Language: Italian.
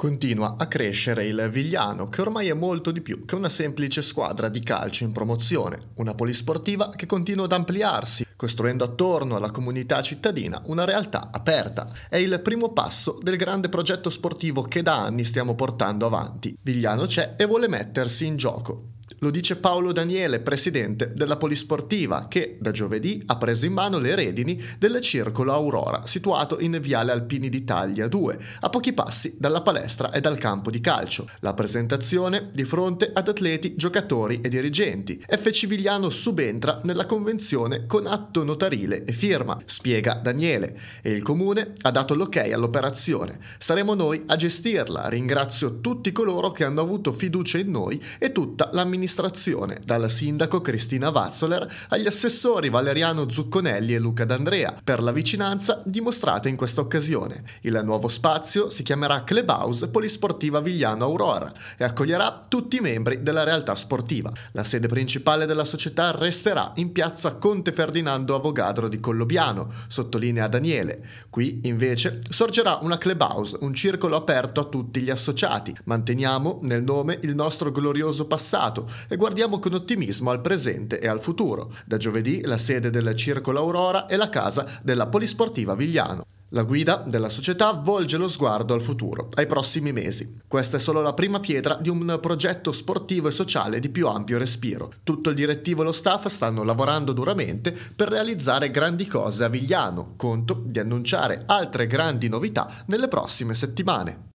Continua a crescere il Vigliano, che ormai è molto di più che una semplice squadra di calcio in promozione, una polisportiva che continua ad ampliarsi, costruendo attorno alla comunità cittadina una realtà aperta. È il primo passo del grande progetto sportivo che da anni stiamo portando avanti. Vigliano c'è e vuole mettersi in gioco. Lo dice Paolo Daniele, presidente della Polisportiva, che da giovedì ha preso in mano le redini del Circolo Aurora, situato in Viale Alpini d'Italia 2, a pochi passi dalla palestra e dal campo di calcio. La presentazione di fronte ad atleti, giocatori e dirigenti. F. Civigliano subentra nella convenzione con atto notarile e firma, spiega Daniele, e il comune ha dato l'ok all'operazione. Saremo noi a gestirla. Ringrazio tutti coloro che hanno avuto fiducia in noi e tutta l'amministrazione amministrazione, dal sindaco Cristina Vazzoler agli assessori Valeriano Zucconelli e Luca D'Andrea, per la vicinanza dimostrata in questa occasione. Il nuovo spazio si chiamerà Clubhouse Polisportiva Vigliano Aurora e accoglierà tutti i membri della realtà sportiva. La sede principale della società resterà in piazza Conte Ferdinando Avogadro di Collobiano, sottolinea Daniele. Qui, invece, sorgerà una clubhouse, un circolo aperto a tutti gli associati. Manteniamo nel nome il nostro glorioso passato, e guardiamo con ottimismo al presente e al futuro. Da giovedì la sede del Circolo Aurora è la casa della Polisportiva Vigliano. La guida della società volge lo sguardo al futuro, ai prossimi mesi. Questa è solo la prima pietra di un progetto sportivo e sociale di più ampio respiro. Tutto il direttivo e lo staff stanno lavorando duramente per realizzare grandi cose a Vigliano, conto di annunciare altre grandi novità nelle prossime settimane.